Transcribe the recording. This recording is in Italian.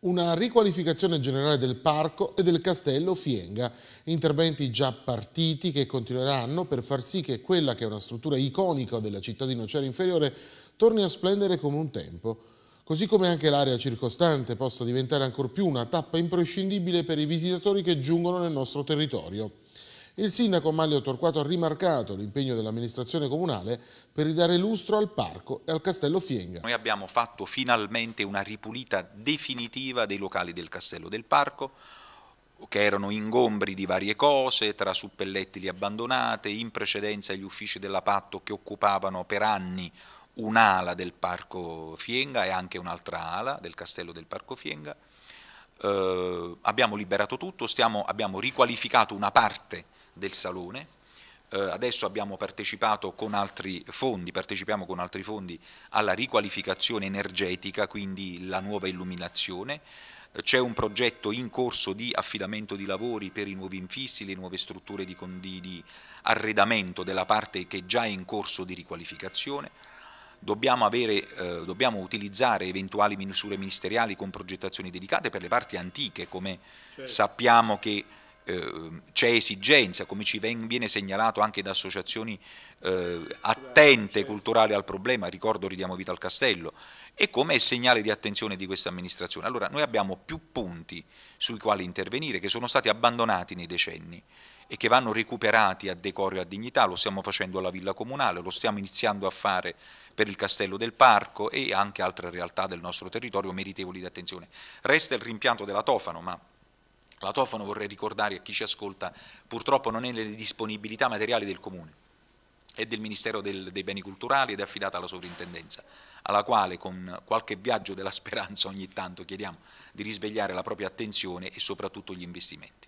Una riqualificazione generale del parco e del castello Fienga, interventi già partiti che continueranno per far sì che quella che è una struttura iconica della città di Nocera Inferiore torni a splendere come un tempo, così come anche l'area circostante possa diventare ancor più una tappa imprescindibile per i visitatori che giungono nel nostro territorio. Il sindaco Maglio Torquato ha rimarcato l'impegno dell'amministrazione comunale per ridare lustro al parco e al castello Fienga. Noi abbiamo fatto finalmente una ripulita definitiva dei locali del castello del parco, che erano ingombri di varie cose, tra suppellettili abbandonate, in precedenza gli uffici della Patto che occupavano per anni un'ala del Parco Fienga e anche un'altra ala del castello del Parco Fienga. Eh, abbiamo liberato tutto, stiamo, abbiamo riqualificato una parte del Salone. Eh, adesso abbiamo partecipato con altri fondi, partecipiamo con altri fondi alla riqualificazione energetica, quindi la nuova illuminazione. Eh, c'è un progetto in corso di affidamento di lavori per i nuovi infissi, le nuove strutture di, di, di arredamento della parte che già è in corso di riqualificazione. Dobbiamo, avere, eh, dobbiamo, utilizzare eventuali misure ministeriali con progettazioni dedicate per le parti antiche, come certo. sappiamo che Ehm, c'è esigenza, come ci viene segnalato anche da associazioni eh, attente culturali al problema, ricordo Ridiamo Vita al Castello, e come è segnale di attenzione di questa amministrazione. Allora noi abbiamo più punti sui quali intervenire che sono stati abbandonati nei decenni e che vanno recuperati a decoro e a dignità, lo stiamo facendo alla Villa Comunale, lo stiamo iniziando a fare per il Castello del Parco e anche altre realtà del nostro territorio meritevoli di attenzione. Resta il rimpianto della Tofano, ma la Tofano vorrei ricordare a chi ci ascolta, purtroppo non è nelle disponibilità materiali del Comune, è del Ministero del, dei Beni Culturali ed è affidata alla sovrintendenza, alla quale con qualche viaggio della speranza ogni tanto chiediamo di risvegliare la propria attenzione e soprattutto gli investimenti.